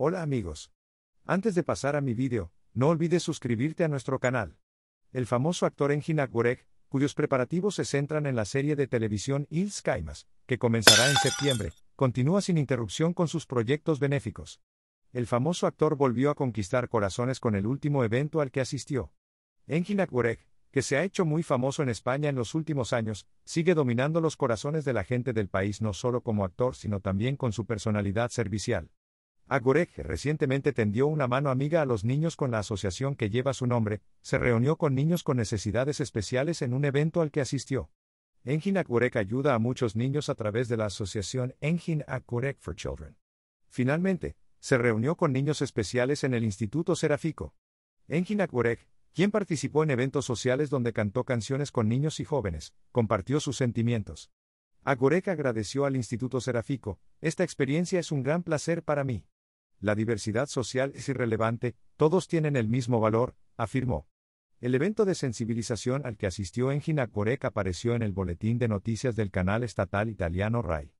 Hola amigos. Antes de pasar a mi vídeo, no olvides suscribirte a nuestro canal. El famoso actor Engin cuyos preparativos se centran en la serie de televisión Il Skymas, que comenzará en septiembre, continúa sin interrupción con sus proyectos benéficos. El famoso actor volvió a conquistar corazones con el último evento al que asistió. Engin que se ha hecho muy famoso en España en los últimos años, sigue dominando los corazones de la gente del país no solo como actor sino también con su personalidad servicial. Agorek recientemente tendió una mano amiga a los niños con la asociación que lleva su nombre, se reunió con niños con necesidades especiales en un evento al que asistió. Engin Agorek ayuda a muchos niños a través de la asociación Engin Agorek for Children. Finalmente, se reunió con niños especiales en el Instituto Serafico. Engin Agorek, quien participó en eventos sociales donde cantó canciones con niños y jóvenes, compartió sus sentimientos. Agurek agradeció al Instituto Serafico, esta experiencia es un gran placer para mí la diversidad social es irrelevante, todos tienen el mismo valor, afirmó. El evento de sensibilización al que asistió en Corec apareció en el boletín de noticias del canal estatal italiano RAI.